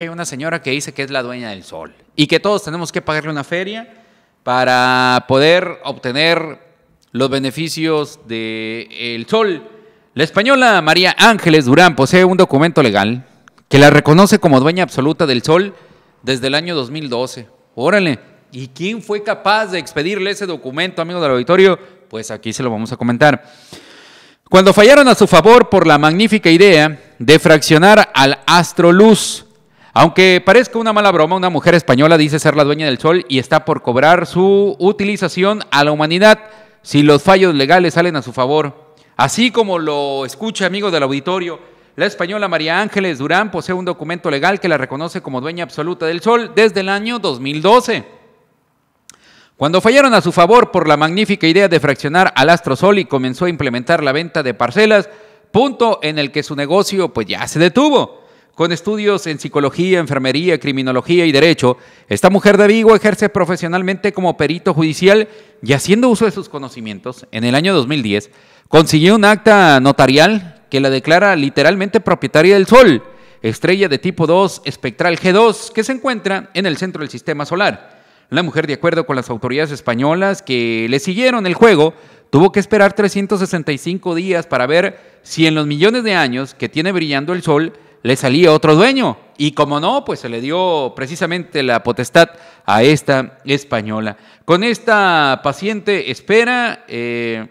Hay una señora que dice que es la dueña del sol y que todos tenemos que pagarle una feria para poder obtener los beneficios del sol. La española María Ángeles Durán posee un documento legal que la reconoce como dueña absoluta del sol desde el año 2012. Órale, ¿y quién fue capaz de expedirle ese documento, amigos del auditorio? Pues aquí se lo vamos a comentar. Cuando fallaron a su favor por la magnífica idea de fraccionar al astroluz aunque parezca una mala broma, una mujer española dice ser la dueña del sol y está por cobrar su utilización a la humanidad si los fallos legales salen a su favor. Así como lo escucha, amigos del auditorio, la española María Ángeles Durán posee un documento legal que la reconoce como dueña absoluta del sol desde el año 2012. Cuando fallaron a su favor por la magnífica idea de fraccionar al astro sol y comenzó a implementar la venta de parcelas, punto en el que su negocio pues ya se detuvo. Con estudios en psicología, enfermería, criminología y derecho, esta mujer de Vigo ejerce profesionalmente como perito judicial y haciendo uso de sus conocimientos, en el año 2010 consiguió un acta notarial que la declara literalmente propietaria del Sol, estrella de tipo 2 espectral G2 que se encuentra en el centro del sistema solar. La mujer, de acuerdo con las autoridades españolas que le siguieron el juego, tuvo que esperar 365 días para ver si en los millones de años que tiene brillando el Sol, le salía otro dueño. Y como no, pues se le dio precisamente la potestad a esta española. Con esta paciente espera, eh,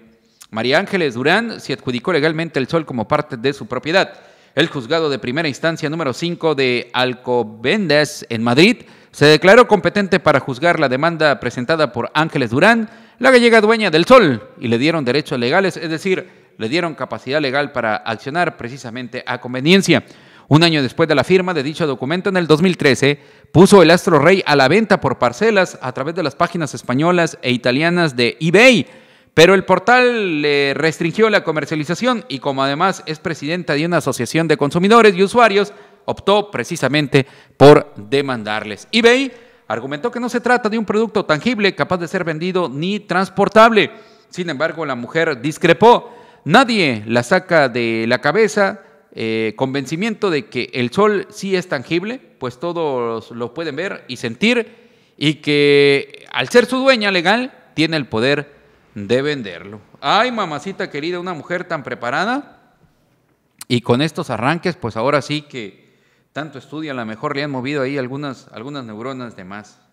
María Ángeles Durán se adjudicó legalmente el sol como parte de su propiedad. El juzgado de primera instancia número 5 de Alcobendas en Madrid se declaró competente para juzgar la demanda presentada por Ángeles Durán, la gallega dueña del sol, y le dieron derechos legales, es decir, le dieron capacidad legal para accionar precisamente a conveniencia. Un año después de la firma de dicho documento, en el 2013, puso el Astro Rey a la venta por parcelas a través de las páginas españolas e italianas de eBay, pero el portal le restringió la comercialización y como además es presidenta de una asociación de consumidores y usuarios, optó precisamente por demandarles. eBay argumentó que no se trata de un producto tangible capaz de ser vendido ni transportable. Sin embargo, la mujer discrepó. Nadie la saca de la cabeza eh, convencimiento de que el sol sí es tangible, pues todos lo pueden ver y sentir, y que al ser su dueña legal, tiene el poder de venderlo. Ay, mamacita querida, una mujer tan preparada, y con estos arranques, pues ahora sí que tanto estudia, a lo mejor le han movido ahí algunas, algunas neuronas de más.